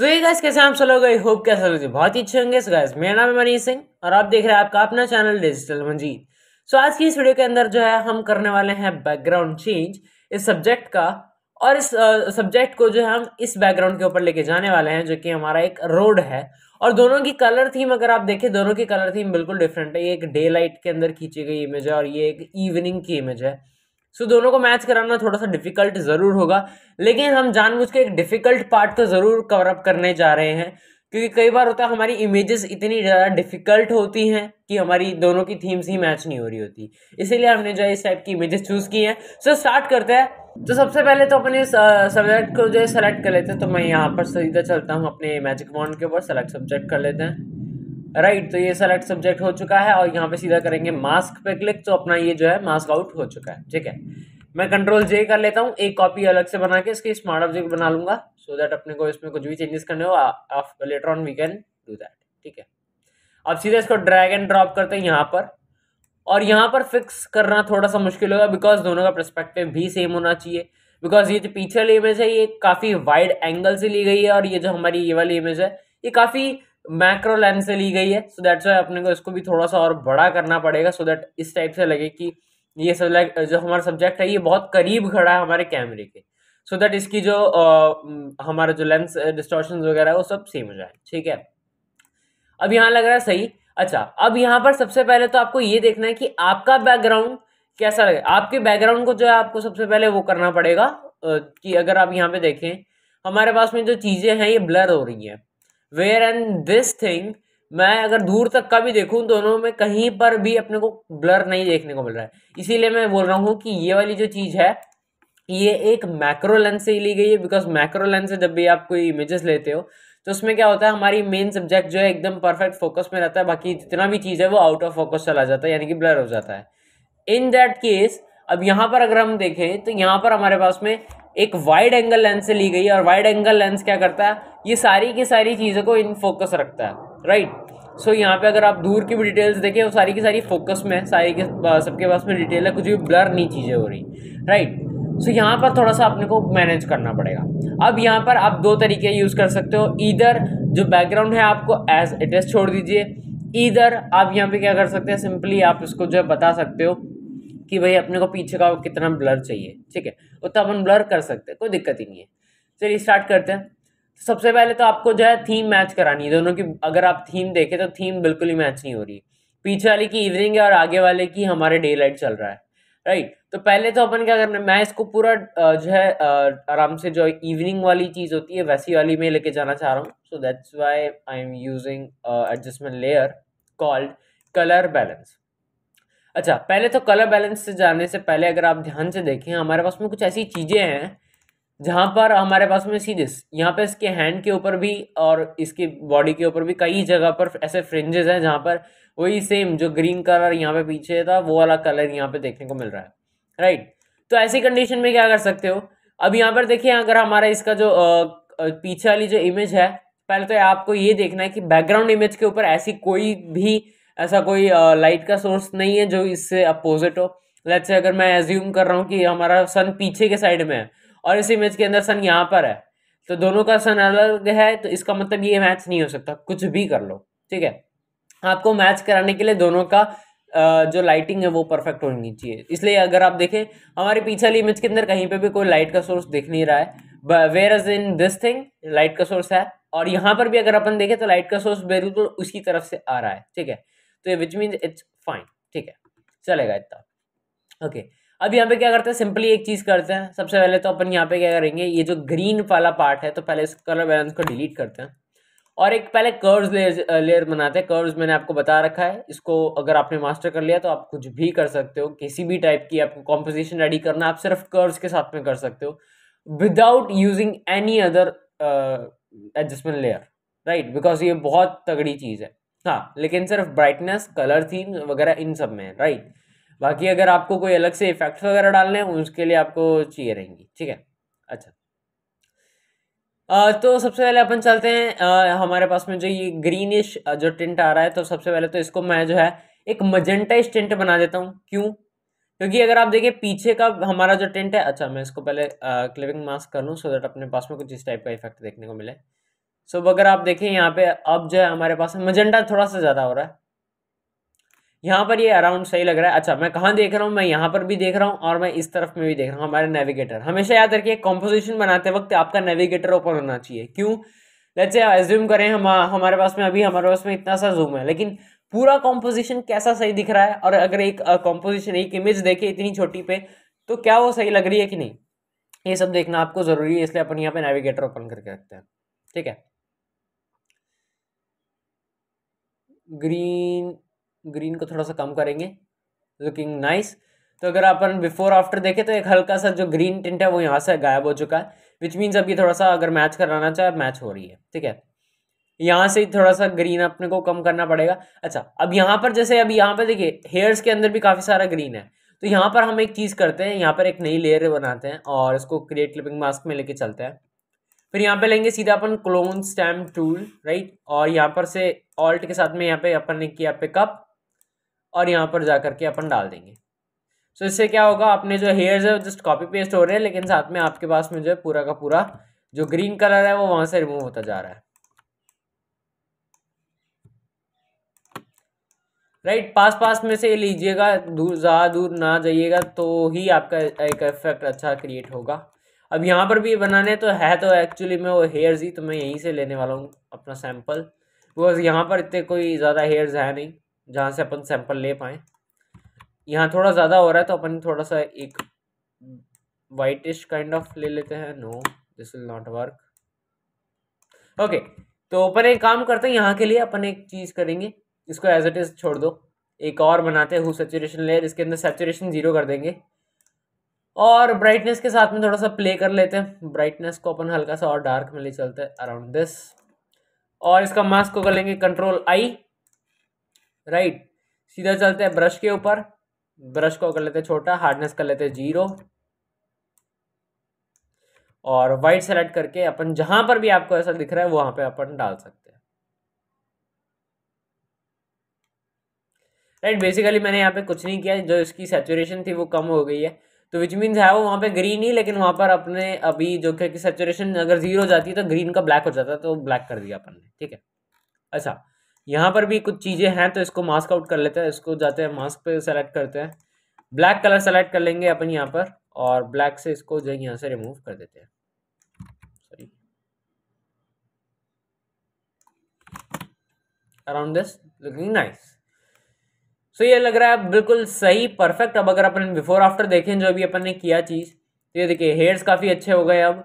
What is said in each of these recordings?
सो ये गाइस कैसे आप सलोग गए होप कैसे लोग बहुत ही अच्छे होंगे सो गाइस मेरा नाम है मनीष सिंह और आप देख रहे हैं आपका अपना चैनल डिजिटल मंजीत सो आज की इस वीडियो के अंदर जो है हम करने वाले हैं बैकग्राउंड चेंज इस सब्जेक्ट का और इस सब्जेक्ट को जो है हम इस बैकग्राउंड के ऊपर लेके जाने वाले हैं जो कि हमारा एक रोड है और दोनों की कलर थीम अगर आप देखें दोनों की कलर थीम बिल्कुल डिफरेंट है ये एक डे लाइट के अंदर खींची गई इमेज है और ये एक इवनिंग की इमेज है सो दोनों को मैच कराना थोड़ा सा डिफिकल्ट ज़रूर होगा लेकिन हम जानबूझ के एक डिफ़िकल्ट पार्ट तो ज़रूर कवरअप करने जा रहे हैं क्योंकि कई बार होता है हमारी इमेजेस इतनी ज़्यादा डिफ़िकल्ट होती हैं कि हमारी दोनों की थीम्स ही मैच नहीं हो रही होती इसीलिए हमने जो है इस टाइप की इमेजेस चूज़ की हैं सो स्टार्ट करते हैं तो सबसे पहले तो अपने सब्जेक्ट को जो है सेलेक्ट कर लेते हैं तो मैं यहाँ पर सीधा चलता हूँ अपने मैजिक बॉन्ड के ऊपर सेलेक्ट सब्जेक्ट कर लेते हैं राइट right, तो ये सेलेक्ट सब्जेक्ट हो चुका है और यहाँ पे सीधा करेंगे मास्क पे क्लिक तो अपना ये जो है मास्क आउट हो चुका है ठीक है मैं कंट्रोल जे कर लेता हूँ एक कॉपी अलग से बना के इसके स्मार्ट ऑब्जेक्ट बना लूंगा सो so दैट अपने को इसमें कुछ भी चेंजेस करने हो off later on we can do that ठीक है अब सीधा इसको ड्रैग एंड ड्रॉप करते हैं यहाँ पर और यहाँ पर फिक्स करना थोड़ा सा मुश्किल होगा बिकॉज दोनों का परस्पेक्टिव भी सेम होना चाहिए बिकॉज ये जो पीछे वाली इमेज है ये काफ़ी वाइड एंगल से ली गई है और ये जो हमारी ये वाली इमेज है ये काफ़ी मैक्रो लेंस से ली गई है सो दैट्स वाई अपने को इसको भी थोड़ा सा और बड़ा करना पड़ेगा सो so दैट इस टाइप से लगे कि ये सब्जेक्ट जो हमारा सब्जेक्ट है ये बहुत करीब खड़ा है हमारे कैमरे के सो so दैट इसकी जो आ, हमारा जो लेंस डिस्टॉर्शन वगैरह है वो सब सेम हो जाए ठीक है अब यहाँ लग रहा है सही अच्छा अब यहाँ पर सबसे पहले तो आपको ये देखना है कि आपका बैकग्राउंड कैसा लगे आपके बैकग्राउंड को जो है आपको सबसे पहले वो करना पड़ेगा कि अगर आप यहाँ पे देखें हमारे पास में जो चीज़ें हैं ये ब्लर हो रही हैं वेयर एंड दिस थिंग मैं अगर दूर तक का भी देखूं दोनों में कहीं पर भी अपने को ब्लर नहीं देखने को मिल रहा है इसीलिए मैं बोल रहा हूं कि ये वाली जो चीज़ है ये एक मैक्रो लेंस से ही ली गई है बिकॉज मैक्रो लेंस से जब भी आप कोई इमेजेस लेते हो तो उसमें क्या होता है हमारी मेन सब्जेक्ट जो है एकदम परफेक्ट फोकस में रहता है बाकी जितना भी चीज़ है वो आउट ऑफ फोकस चला जाता है यानी कि ब्लर हो जाता है इन दैट केस अब यहाँ पर अगर हम देखें तो यहाँ पर हमारे पास में एक वाइड एंगल लेंस से ली गई है और वाइड एंगल लेंस क्या करता है ये सारी की सारी चीज़ों को इन फोकस रखता है राइट सो so, यहाँ पे अगर आप दूर की भी डिटेल्स देखें वो सारी की सारी फोकस में है सारी के सबके पास में डिटेल है कुछ भी ब्लर नहीं चीज़ें हो रही राइट सो so, यहाँ पर थोड़ा सा अपने को मैनेज करना पड़ेगा अब यहाँ पर आप दो तरीके यूज़ कर सकते हो इधर जो बैकग्राउंड है आपको एज इट इज़ छोड़ दीजिए इधर आप यहाँ पे क्या कर सकते हैं सिंपली आप इसको जो है बता सकते हो कि भाई अपने को पीछे का कितना ब्लर चाहिए ठीक है उतना अपन ब्लर कर सकते हैं कोई दिक्कत ही नहीं है चलिए स्टार्ट करते हैं तो सबसे पहले तो आपको जो है थीम मैच करानी है दोनों की अगर आप थीम देखें तो थीम बिल्कुल ही मैच नहीं हो रही पीछे वाले की इवनिंग है और आगे वाले की हमारे डे लाइट चल रहा है राइट तो पहले तो अपन क्या करना मैं इसको पूरा जो है आराम से जो इवनिंग वाली चीज़ होती है वैसी वाली में लेके जाना चाह रहा हूँ so that's why I am using adjustment layer called colour balance अच्छा पहले तो कलर बैलेंस से जाने से पहले अगर आप ध्यान से देखें हमारे पास में कुछ ऐसी चीज़ें हैं जहाँ पर हमारे पास में दिस यहाँ पे इसके हैंड के ऊपर भी और इसकी बॉडी के ऊपर भी कई जगह पर ऐसे फ्रिंजेस हैं जहाँ पर वही सेम जो ग्रीन कलर यहाँ पे पीछे था वो वाला कलर यहाँ पे देखने को मिल रहा है राइट तो ऐसी कंडीशन में क्या कर सकते हो अब यहाँ पर देखिए अगर हमारा इसका जो पीछे वाली जो इमेज है पहले तो आपको ये देखना है कि बैकग्राउंड इमेज के ऊपर ऐसी कोई भी ऐसा कोई लाइट का सोर्स नहीं है जो इससे अपोजिट हो लेट्स से अगर मैं एज्यूम कर रहा हूँ कि हमारा सन पीछे के साइड में है और इस इमेज के अंदर सन यहाँ पर है तो दोनों का सन अलग है तो इसका मतलब ये मैच नहीं हो सकता कुछ भी कर लो ठीक है आपको मैच कराने के लिए दोनों का जो लाइटिंग है वो परफेक्ट होनी चाहिए इसलिए अगर आप देखें हमारे पीछे वाली इमेज के अंदर कहीं पे भी कोई लाइट का सोर्स दिख नहीं रहा है where is in this thing light का सोर्स है और यहाँ पर भी अगर अपन देखें तो लाइट का सोर्स बिल्कुल उसकी तरफ से आ रहा है ठीक है तो विच मीन इट्स फाइन ठीक है चलेगा इतना ओके अब यहाँ पे क्या करते हैं सिंपली एक चीज़ करते हैं सबसे पहले तो अपन यहाँ पे क्या करेंगे ये जो ग्रीन वाला पार्ट है तो पहले इस कलर बैलेंस को डिलीट करते हैं और एक पहले कर्व्स लेयर लेयर बनाते हैं कर्व्स मैंने आपको बता रखा है इसको अगर आपने मास्टर कर लिया तो आप कुछ भी कर सकते हो किसी भी टाइप की आपको कॉम्पोजिशन रेडी करना आप सिर्फ कर्व्स के साथ में कर सकते हो without using any other adjustment layer right because ये बहुत तगड़ी चीज़ है हाँ लेकिन सिर्फ ब्राइटनेस कलर थीम वगैरह इन सब में राइट बाकी अगर आपको कोई अलग से इफेक्ट्स वगैरह डालने हैं उसके लिए आपको चाहिए रहेंगी ठीक है अच्छा आ, तो सबसे पहले अपन चलते हैं आ, हमारे पास में जो ये ग्रीनिश जो टिंट आ रहा है तो सबसे पहले तो इसको मैं जो है एक मजेंटाइज टिंट बना देता हूँ क्यों क्योंकि अगर आप देखिए पीछे का हमारा जो टेंट है अच्छा मैं इसको पहले क्लिपिंग मास्क कर लूँ सो दैट अपने पास में कुछ इस टाइप का इफेक्ट देखने को मिले सो so, अगर आप देखें यहाँ पे अब जो है हमारे पास मजेंडा थोड़ा सा ज़्यादा हो रहा है यहाँ पर ये यह अराउंड सही लग रहा है अच्छा मैं कहाँ देख रहा हूँ मैं यहाँ पर भी देख रहा हूँ और मैं इस तरफ में भी देख रहा हूँ हमारे नेविगेटर हमेशा याद रखिए कॉम्पोजिशन बनाते वक्त आपका नेविगेटर ओपन होना चाहिए क्यों लेट्स से एज्यूम करें हम हमारे पास में अभी हमारे पास में इतना सा जूम है लेकिन पूरा कॉम्पोजिशन कैसा सही दिख रहा है और अगर एक कॉम्पोजिशन एक इमेज देखे इतनी छोटी पे तो क्या वो सही लग रही है कि नहीं ये सब देखना आपको ज़रूरी है इसलिए अपन यहाँ पे नेविगेटर ओपन करके रखते हैं ठीक है ग्रीन ग्रीन को थोड़ा सा कम करेंगे लुकिंग नाइस तो अगर अपन बिफोर आफ्टर देखें तो एक हल्का सा जो ग्रीन टिंट है वो यहाँ से गायब हो चुका है विच मीन्स अभी थोड़ा सा अगर मैच कराना चाहे मैच हो रही है ठीक है यहाँ से थोड़ा सा ग्रीन अपने को कम करना पड़ेगा अच्छा अब यहाँ पर जैसे अभी यहाँ पर देखिए हेयर्स के अंदर भी काफ़ी सारा ग्रीन है तो यहाँ पर हम एक चीज़ करते हैं यहाँ पर एक नई लेयर बनाते हैं और इसको क्रिएट क्लिपिंग मास्क में लेके चलते हैं फिर यहाँ पे लेंगे सीधा अपन क्लोन स्टैम्प टूल राइट और यहाँ पर से ऑल्ट के साथ में यहाँ पे अपन ने किया पिकअप और यहाँ पर जा करके अपन डाल देंगे सो इससे क्या होगा अपने जो हेयर्स है जस्ट कॉपी पेस्ट हो रहे हैं लेकिन साथ में आपके पास में जो है पूरा का पूरा जो ग्रीन कलर है वो वहाँ से रिमूव होता जा रहा है राइट right, पास पास में से लीजिएगा दूर ज़्यादा दूर ना जाइएगा तो ही आपका एक इफेक्ट अच्छा क्रिएट होगा अब यहाँ पर भी बनाने तो है तो एक्चुअली में वो हेयर्स ही तो मैं यहीं से लेने वाला हूँ अपना सैंपल बिकॉज यहाँ पर इतने कोई ज़्यादा हेयर्स है नहीं जहाँ से अपन सैंपल ले पाएँ यहाँ थोड़ा ज़्यादा हो रहा है तो अपन थोड़ा सा एक वाइटिश काइंड ऑफ ले लेते हैं no this will not work okay तो अपन एक काम करते हैं यहाँ के लिए अपन एक चीज़ करेंगे इसको एज इट इज़ छोड़ दो एक और बनाते हैं हु सेचुरेशन लेयर इसके अंदर सेचुरेशन जीरो कर देंगे और ब्राइटनेस के साथ में थोड़ा सा प्ले कर लेते हैं ब्राइटनेस को अपन हल्का सा और डार्क में ले चलते हैं अराउंड दिस और इसका मास्क को कर लेंगे कंट्रोल आई राइट सीधा चलते हैं ब्रश के ऊपर ब्रश को कर लेते हैं छोटा हार्डनेस कर लेते हैं जीरो और वाइट सेलेक्ट करके अपन जहां पर भी आपको ऐसा दिख रहा है वहां पे अपन डाल सकते हैं राइट बेसिकली मैंने यहाँ पे कुछ नहीं किया जो इसकी सेचुरेशन थी वो कम हो गई है तो विच मीन्स है वो वहाँ पे ग्रीन ही लेकिन वहाँ पर अपने अभी जो कि सेचुरेशन अगर जीरो हो जाती है तो ग्रीन का ब्लैक हो जाता है तो ब्लैक कर दिया अपन ने ठीक है अच्छा यहाँ पर भी कुछ चीज़ें हैं तो इसको मास्क आउट कर लेते हैं इसको जाते हैं मास्क पे सेलेक्ट करते हैं ब्लैक कलर सेलेक्ट कर लेंगे अपन यहाँ पर और ब्लैक से इसको जो यहाँ से रिमूव कर देते हैं sorry around this looking nice so ये लग रहा है बिल्कुल सही परफेक्ट अब अगर अपन बिफोर आफ्टर देखें जो अभी अपन ने किया चीज़ तो ये देखिए हेयर्स काफ़ी अच्छे हो गए अब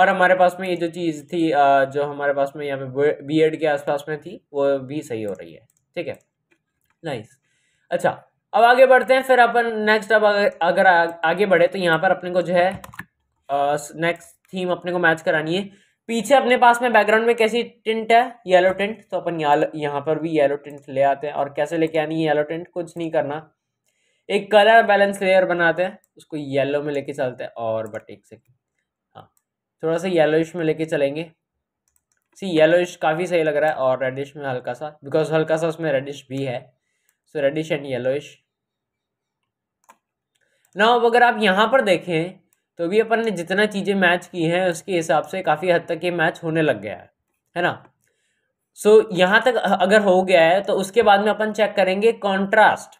और हमारे पास में ये जो चीज़ थी जो हमारे पास में यहाँ पे एड के आसपास में थी वो भी सही हो रही है ठीक है नाइस अच्छा अब आगे बढ़ते हैं फिर अपन नेक्स्ट अब अगर आगे बढ़े तो यहाँ पर अपने को जो है नेक्स्ट थीम अपने को मैच करानी है पीछे अपने पास में बैकग्राउंड में कैसी टिंट है येलो टिंट तो अपन यहाँ पर भी येलो टिंट ले आते हैं और कैसे लेके आनी है येलो टिंट कुछ नहीं करना एक कलर बैलेंस लेयर बनाते हैं उसको येलो में लेके चलते हैं और बट एक सेकेंड हाँ थोड़ा सा येलोइश में लेके चलेंगे सी येलोइश काफ़ी सही लग रहा है और रेडिश में हल्का सा बिकॉज हल्का सा उसमें रेडिश भी है सो रेडिश एंड येलोइश ना अगर आप यहाँ पर देखें तो अभी अपन ने जितना चीज़ें मैच की हैं उसके हिसाब से काफ़ी हद तक ये मैच होने लग गया है है ना सो so, यहाँ तक अगर हो गया है तो उसके बाद में अपन चेक करेंगे कॉन्ट्रास्ट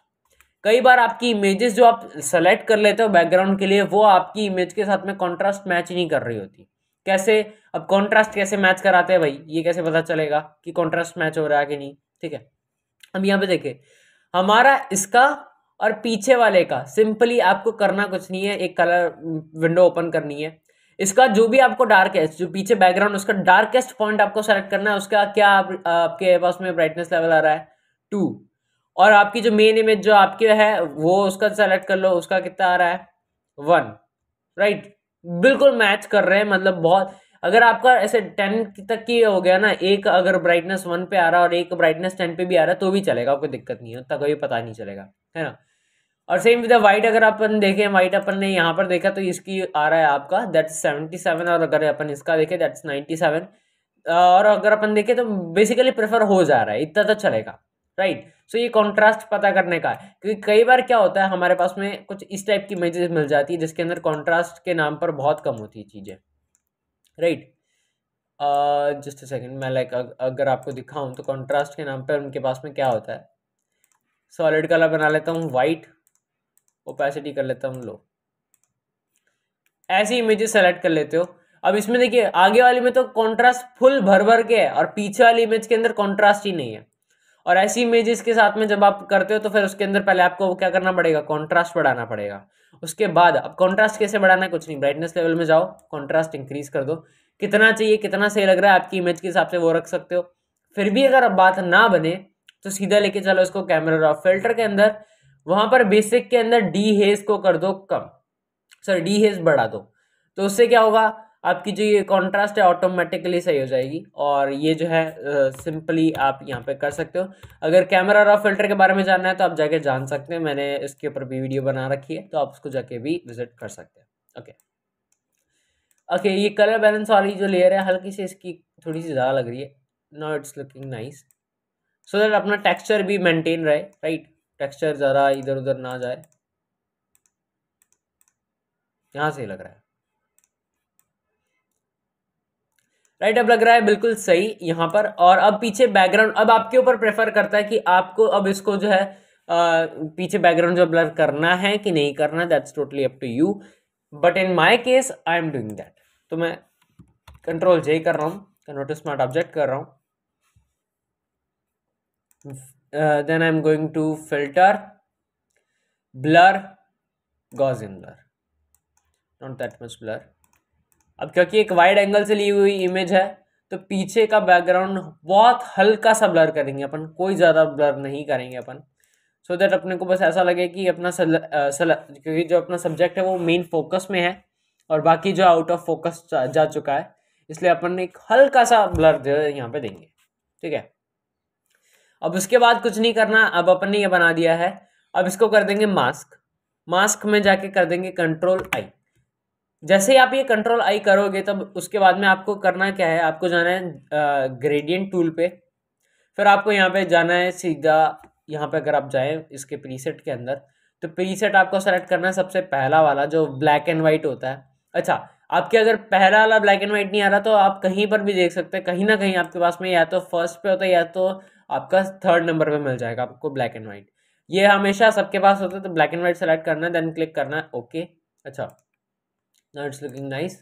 कई बार आपकी इमेजेस जो आप सेलेक्ट कर लेते हो बैकग्राउंड के लिए वो आपकी इमेज के साथ में कॉन्ट्रास्ट मैच नहीं कर रही होती कैसे अब कॉन्ट्रास्ट कैसे मैच कराते हैं भाई ये कैसे पता चलेगा कि कॉन्ट्रास्ट मैच हो रहा है कि नहीं ठीक है अब यहाँ पे देखिए हमारा इसका और पीछे वाले का सिंपली आपको करना कुछ नहीं है एक कलर विंडो ओपन करनी है इसका जो भी आपको डार्केस्ट जो पीछे बैकग्राउंड उसका डार्केस्ट पॉइंट आपको सेलेक्ट करना है उसका क्या आप, आपके पास में ब्राइटनेस लेवल आ रहा है टू और आपकी जो मेन इमेज जो आपके है वो उसका सेलेक्ट कर लो उसका कितना आ रहा है वन राइट right. बिल्कुल मैच कर रहे हैं मतलब बहुत अगर आपका ऐसे टेन तक की हो गया ना एक अगर ब्राइटनेस वन पे आ रहा और एक ब्राइटनेस टेन पे भी आ रहा तो भी चलेगा आपको दिक्कत नहीं होता कभी पता नहीं चलेगा है ना और सेम विद वाइट अगर अपन देखें वाइट अपन ने यहाँ पर देखा तो इसकी आ रहा है आपका दैट्स सेवेंटी सेवन और अगर अपन इसका देखें दैट्स नाइन्टी सेवन और अगर अपन देखें तो बेसिकली प्रेफर हो जा रहा है इतना तो चलेगा राइट right. सो so, ये कॉन्ट्रास्ट पता करने का है क्योंकि कई बार क्या होता है हमारे पास में कुछ इस टाइप की इमेजेस मिल जाती है जिसके अंदर कॉन्ट्रास्ट के नाम पर बहुत कम होती है चीज़ें राइट जस्ट अ सेकेंड मैं लाइक अगर आपको दिखाऊँ तो कॉन्ट्रास्ट के नाम पर उनके पास में क्या होता है सॉलिड कलर बना लेता हूँ वाइट ओपेसिटी कर लेता हूँ लो ऐसी इमेजेस सेलेक्ट कर लेते हो अब इसमें देखिए आगे वाली में तो कॉन्ट्रास्ट फुल भर भर के है और पीछे वाली इमेज के अंदर कॉन्ट्रास्ट ही नहीं है और ऐसी इमेजेस के साथ में जब आप करते हो तो फिर उसके अंदर पहले आपको क्या करना पड़ेगा कॉन्ट्रास्ट बढ़ाना पड़ेगा उसके बाद अब कॉन्ट्रास्ट कैसे बढ़ाना है कुछ नहीं ब्राइटनेस लेवल में जाओ कॉन्ट्रास्ट इंक्रीज कर दो कितना चाहिए कितना सही लग रहा है आपकी इमेज के हिसाब से वो रख सकते हो फिर भी अगर अब बात ना बने तो सीधा लेके चलो इसको कैमरा रॉ फिल्टर के अंदर वहां पर बेसिक के अंदर डी हेज को कर दो कम सॉरी डी हेज बढ़ा दो तो उससे क्या होगा आपकी जो ये कॉन्ट्रास्ट है ऑटोमेटिकली सही हो जाएगी और ये जो है सिंपली आप यहाँ पे कर सकते हो अगर कैमरा और फिल्टर के बारे में जानना है तो आप जाके जान सकते हैं मैंने इसके ऊपर भी वीडियो बना रखी है तो आप उसको जाके भी विजिट कर सकते हैं ओके okay. ओके okay, ये कलर बैलेंस वाली जो लेयर है हल्की सी इसकी थोड़ी सी ज़्यादा लग रही है no it's looking nice so that अपना टेक्स्चर भी मेनटेन रहे राइट टेक्स्चर ज़रा इधर उधर ना जाए यहाँ से लग रहा है राइट अब लग रहा है बिल्कुल सही यहाँ पर और अब पीछे बैकग्राउंड अब आपके ऊपर प्रेफर करता है कि आपको अब इसको जो है आ, पीछे बैकग्राउंड जो ब्लर करना है कि नहीं करना that's totally up to you but in my case I am doing that तो मैं कंट्रोल जे कर रहा हूँ कन्वर्ट टू स्मार्ट ऑब्जेक्ट कर रहा हूँ then I am going to filter blur Gaussian blur not that much blur अब क्योंकि एक वाइड एंगल से ली हुई इमेज है तो पीछे का बैकग्राउंड बहुत हल्का सा ब्लर करेंगे अपन कोई ज़्यादा ब्लर नहीं करेंगे अपन सो so दैट अपने को बस ऐसा लगे कि अपना सल, सल क्योंकि जो अपना सब्जेक्ट है वो मेन फोकस में है और बाकी जो आउट ऑफ फोकस जा, चुका है इसलिए अपन एक हल्का सा ब्लर जो है यहाँ पे देंगे ठीक है अब उसके बाद कुछ नहीं करना अब अपन ने ये बना दिया है अब इसको कर देंगे मास्क मास्क में जाके कर देंगे कंट्रोल आई जैसे ही आप ये कंट्रोल आई करोगे तब उसके बाद में आपको करना क्या है आपको जाना है ग्रेडियंट टूल पे फिर आपको यहाँ पे जाना है सीधा यहाँ पे अगर आप जाएँ इसके प्रीसेट के अंदर तो प्रीसेट आपको सेलेक्ट करना है सबसे पहला वाला जो ब्लैक एंड वाइट होता है अच्छा आपके अगर पहला वाला ब्लैक एंड वाइट नहीं आ रहा तो आप कहीं पर भी देख सकते हैं कहीं ना कहीं आपके पास में या तो फर्स्ट पे होता है या तो आपका थर्ड नंबर पे मिल जाएगा आपको ब्लैक एंड वाइट ये हमेशा सबके पास होता है तो ब्लैक एंड वाइट सेलेक्ट करना है देन क्लिक करना है ओके अच्छा नाउ इट्स लुकिंग नाइस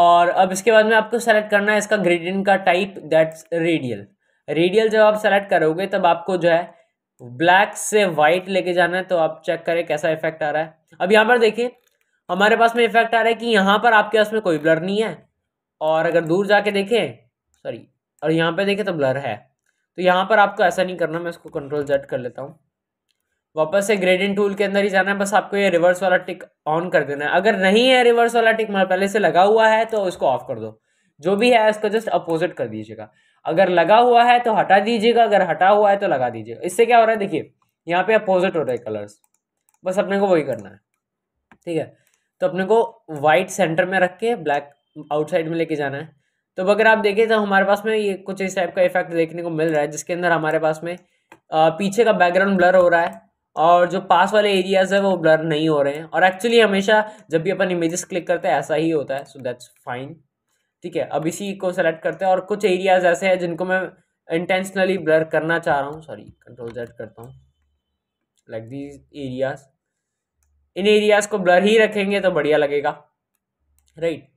और अब इसके बाद में आपको सेलेक्ट करना है इसका ग्रेडियंट का टाइप दैट्स रेडियल रेडियल जब आप सेलेक्ट करोगे तब आपको जो है ब्लैक से वाइट लेके जाना है तो आप चेक करें कैसा इफेक्ट आ रहा है अब यहाँ पर देखिए हमारे पास में इफेक्ट आ रहा है कि यहाँ पर आपके पास में कोई ब्लर नहीं है और अगर दूर जाके देखें सॉरी और यहाँ पे देखें तो ब्लर है तो यहाँ पर आपको ऐसा नहीं करना मैं इसको कंट्रोल जेड कर लेता हूँ वापस से ग्रेडिंग टूल के अंदर ही जाना है बस आपको ये रिवर्स वाला टिक ऑन कर देना है अगर नहीं है रिवर्स वाला टिक मतलब पहले से लगा हुआ है तो इसको ऑफ कर दो जो भी है इसको जस्ट अपोजिट कर दीजिएगा अगर लगा हुआ है तो हटा दीजिएगा अगर हटा हुआ है तो लगा दीजिएगा इससे क्या हो रहा है देखिए यहाँ पे अपोजिट हो रहे है कलर्स बस अपने को वही करना है ठीक है तो अपने को वाइट सेंटर में रख के ब्लैक आउटसाइड में लेके जाना है तो अगर आप देखें तो हमारे पास में ये कुछ इस टाइप का इफेक्ट देखने को मिल रहा है जिसके अंदर हमारे पास में पीछे का बैकग्राउंड ब्लर हो रहा है और जो पास वाले एरियाज़ है वो ब्लर नहीं हो रहे हैं और एक्चुअली हमेशा जब भी अपन इमेजेस क्लिक करते हैं ऐसा ही होता है सो दैट्स फाइन ठीक है अब इसी को सेलेक्ट करते हैं और कुछ एरियाज़ ऐसे हैं जिनको मैं इंटेंशनली ब्लर करना चाह रहा हूँ सॉरी कंट्रोल जेड करता हूँ लाइक दीज एरियाज इन एरियाज को ब्लर ही रखेंगे तो बढ़िया लगेगा राइट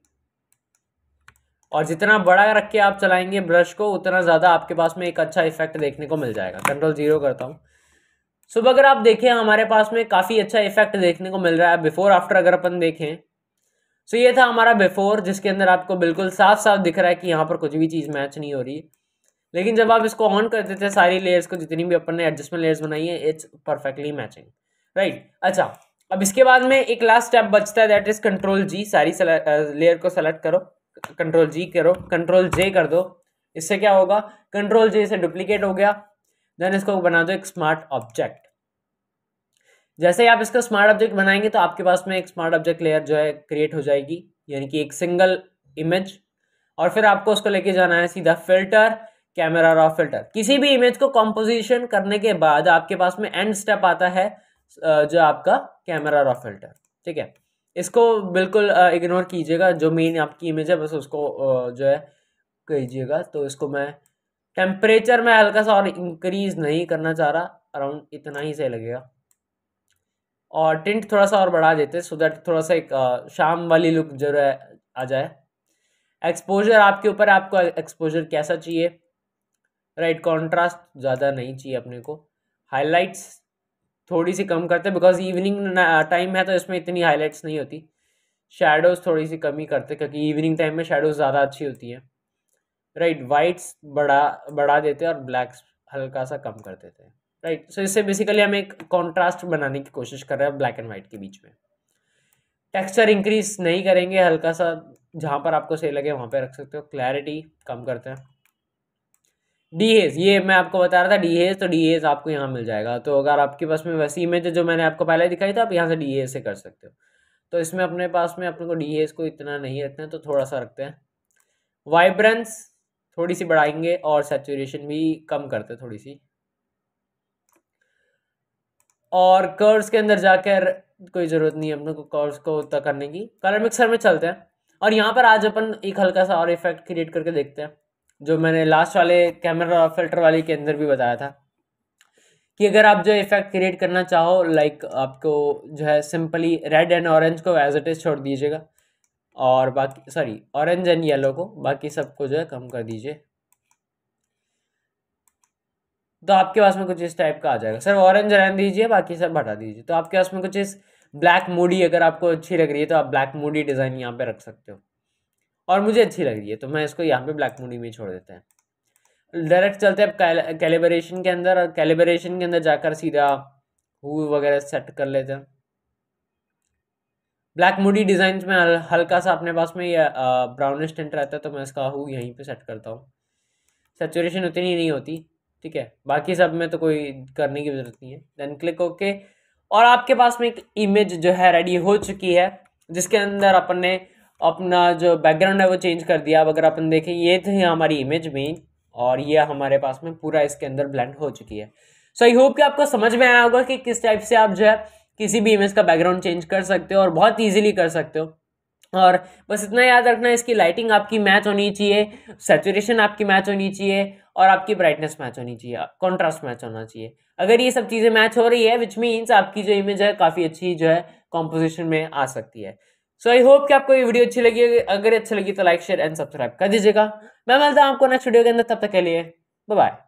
और जितना बड़ा रख के आप चलाएंगे ब्रश को उतना ज़्यादा आपके पास में एक अच्छा इफेक्ट देखने को मिल जाएगा कंट्रोल जीरो करता हूँ सुबह अगर आप देखें हमारे पास में काफ़ी अच्छा इफेक्ट देखने को मिल रहा है बिफोर आफ्टर अगर अपन देखें सो ये था हमारा बिफोर जिसके अंदर आपको बिल्कुल साफ साफ दिख रहा है कि यहाँ पर कुछ भी चीज़ मैच नहीं हो रही लेकिन जब आप इसको ऑन करते थे सारी लेयर्स को जितनी भी अपन ने एडजस्टमेंट लेयर्स बनाई है इट्स परफेक्टली मैचिंग राइट अच्छा अब इसके बाद में एक लास्ट स्टेप बचता है दैट इज कंट्रोल जी सारी लेयर को सेलेक्ट करो कंट्रोल जी करो कंट्रोल जे कर दो इससे क्या होगा कंट्रोल जे से डुप्लीकेट हो गया देन इसको बना दो एक स्मार्ट ऑब्जेक्ट जैसे ही आप इसका स्मार्ट ऑब्जेक्ट बनाएंगे तो आपके पास में एक स्मार्ट ऑब्जेक्ट लेयर जो है क्रिएट हो जाएगी यानी कि एक सिंगल इमेज और फिर आपको उसको लेके जाना है सीधा फिल्टर कैमरा रॉ फिल्टर किसी भी इमेज को कॉम्पोजिशन करने के बाद आपके पास में एंड स्टेप आता है जो आपका कैमरा रॉ फिल्टर ठीक है इसको बिल्कुल इग्नोर कीजिएगा जो मेन आपकी इमेज है बस उसको जो है कीजिएगा तो इसको मैं टेम्परेचर में हल्का सा और इंक्रीज नहीं करना चाह रहा अराउंड इतना ही सही लगेगा और टिंट थोड़ा सा और बढ़ा देते सो दैट थोड़ा सा एक शाम वाली लुक जो है आ जाए एक्सपोजर आपके ऊपर आपको एक्सपोजर कैसा चाहिए राइट कॉन्ट्रास्ट ज़्यादा नहीं चाहिए अपने को हाइलाइट्स थोड़ी सी कम करते बिकॉज इवनिंग टाइम है तो इसमें इतनी हाइलाइट्स नहीं होती शेडोज़ थोड़ी सी कमी करते क्योंकि इवनिंग टाइम में शेडोज़ ज़्यादा अच्छी होती हैं राइट वाइट्स बढ़ा बढ़ा देते और ब्लैक्स हल्का सा कम कर देते हैं राइट सो इससे बेसिकली हम एक कॉन्ट्रास्ट बनाने की कोशिश कर रहे हैं ब्लैक एंड वाइट के बीच में टेक्सचर इंक्रीज नहीं करेंगे हल्का सा जहाँ पर आपको सही लगे वहाँ पर रख सकते हो क्लैरिटी कम करते हैं डीहेज ये मैं आपको बता रहा था डीहेज तो डीहेज आपको यहाँ मिल जाएगा तो अगर आपके पास में वैसी इमेज जो मैंने आपको पहले दिखाई था तो आप यहाँ से डीहेज से कर सकते हो तो इसमें अपने पास में अपने को डीहेज को इतना नहीं रखते हैं तो थोड़ा सा रखते हैं वाइब्रेंस थोड़ी सी बढ़ाएंगे और सेचुरेशन भी कम करते हैं थोड़ी सी और कर्व्स के अंदर जाकर कोई ज़रूरत नहीं है अपने को कर्व्स को उतना करने की कलर मिक्सर में चलते हैं और यहाँ पर आज अपन एक हल्का सा और इफेक्ट क्रिएट करके देखते हैं जो मैंने लास्ट वाले कैमरा फिल्टर वाले के अंदर भी बताया था कि अगर आप जो इफेक्ट क्रिएट करना चाहो लाइक आपको जो है सिंपली रेड एंड ऑरेंज को एज इट इज़ छोड़ दीजिएगा और बाकी सॉरी ऑरेंज एंड येलो को बाकी सबको जो है कम कर दीजिए तो आपके पास में कुछ इस टाइप का आ जाएगा सर ऑरेंज रहने दीजिए बाकी सब हटा दीजिए तो आपके पास में कुछ इस ब्लैक मूडी अगर आपको अच्छी लग रही है तो आप ब्लैक मूडी डिज़ाइन यहाँ पे रख सकते हो और मुझे अच्छी लग रही है तो मैं इसको यहाँ पे ब्लैक मूडी में छोड़ देते हैं डायरेक्ट चलते हैं कैलिब्रेशन के अंदर और कैलिब्रेशन के अंदर जाकर सीधा हु वगैरह सेट कर लेते हैं ब्लैक मूडी डिज़ाइन में हल्का सा अपने पास में यह ब्राउनिश टेंट रहता है तो मैं इसका हु यहीं पर सेट करता हूँ सेचुरेशन उतनी नहीं होती ठीक है बाकी सब में तो कोई करने की ज़रूरत नहीं है देन क्लिक ओके और आपके पास में एक इमेज जो है रेडी हो चुकी है जिसके अंदर अपन ने अपना जो बैकग्राउंड है वो चेंज कर दिया अब अगर अपन देखें ये थे हमारी इमेज में और ये हमारे पास में पूरा इसके अंदर ब्लेंड हो चुकी है सो आई होप कि आपको समझ में आया होगा कि किस टाइप से आप जो है किसी भी इमेज का बैकग्राउंड चेंज कर सकते हो और बहुत ईजिली कर सकते हो और बस इतना याद रखना इसकी लाइटिंग आपकी मैच होनी चाहिए सेचुरेशन आपकी मैच होनी चाहिए और आपकी ब्राइटनेस मैच होनी चाहिए कॉन्ट्रास्ट मैच होना चाहिए अगर ये सब चीज़ें मैच हो रही है विच मीन्स आपकी जो इमेज है काफ़ी अच्छी जो है कॉम्पोजिशन में आ सकती है सो आई होप कि आपको ये वीडियो अच्छी लगी अगर अच्छी लगी तो लाइक शेयर एंड सब्सक्राइब कर दीजिएगा मैं मिलता हूँ आपको नेक्स्ट वीडियो के अंदर तब तक के लिए बाय